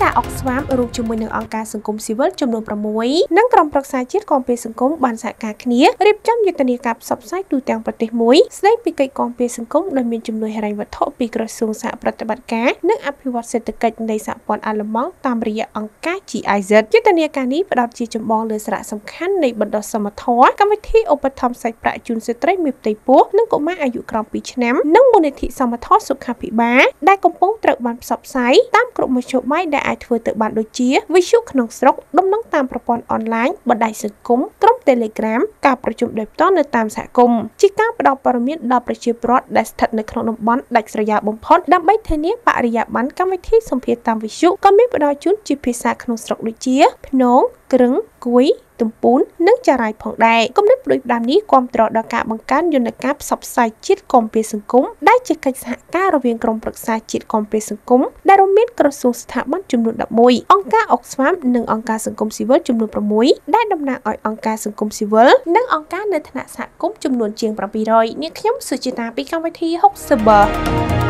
ការអុកស្វាមរួមជាមួយនឹងអង្គការសង្គមស៊ីវិលចំនួន6និងក្រុមប្រឹក្សាជាតិគាំពារសង្គមបានសហការគ្នារៀបចំយុទ្ធនាការផ្សព្វផ្សាយទូទាំងប្រទេសមួយស្ដីពីកិច្ចគាំពារសង្គមដែលមានជំនួយហិរញ្ញវត្ថុពីក្រសួងសហប្រតិបត្តិការនិងអភិវឌ្ឍសេដ្ឋកិច្ចនៃសហព័ន្ធអាល្លឺម៉ង់តាមរយៈអង្គការ GIZ យុទ្ធនាការនេះផ្ដោតជាចម្បងលើសារៈសំខាន់នៃបណ្ដុះសមត្ថភាពកម្មវិធីឧបត្ថម្ភសាច់ប្រាក់ជូនស្ត្រីមានផ្ទៃពោះនិងកុមារអាយុក្រោម2ឆ្នាំនិងមូលនិធិសមត្ថភាពសុខាភិបាលដែលកំពុងត្រូវបានផ្សព្វផ្សាយតាមក្រុមមជ្ឈបាយដែលអាចធ្វើទៅបានដូចជាវិទ្យុក្នុងស្រុក ដំណឹងតាមប្រព័ន្ធអនឡាញបណ្ដាញសង្គមក្រុម Telegram ការប្រជុំដោយផ្ទាល់នៅតាមសហគមន៍ជាការផ្តល់ព័ត៌មានដល់ប្រជាពលរដ្ឋដែលស្ថិតនៅក្នុងតំបន់ដាច់ស្រយាលបំផុតដើម្បីធានាបរិយាបន្នកម្មវិធីសម្ភារតាមវិទ្យុក៏មានផ្តល់ជូនជាភាសាក្នុងស្រុកដូចជា ភ្នងគ្រឹងគួយទំពូននិងចរាយផងដែរគំនិតផ្ដួចផ្ដើមនេះគាំទ្រដល់ការបង្កើនយន្តការផ្សព្វផ្សាយជាតិគាំពារសង្គមដែលជាកិច្ចសហការរវាងក្រមប្រឹក្សាជាតិគាំពារសង្គមដែលរួមមានក្រសួងស្ថាប័នចំនួន11អង្គការអុកស្វាមនិងអង្គការសង្គមស៊ីវិលចំនួន6ដែលតំណាងឲ្យអង្គការសង្គមស៊ីវិលនិងអង្គការនៅថ្នាក់សហគមន៍ចំនួនជាង700នាងខ្ញុំសុជាតាពីកម្មវិធី60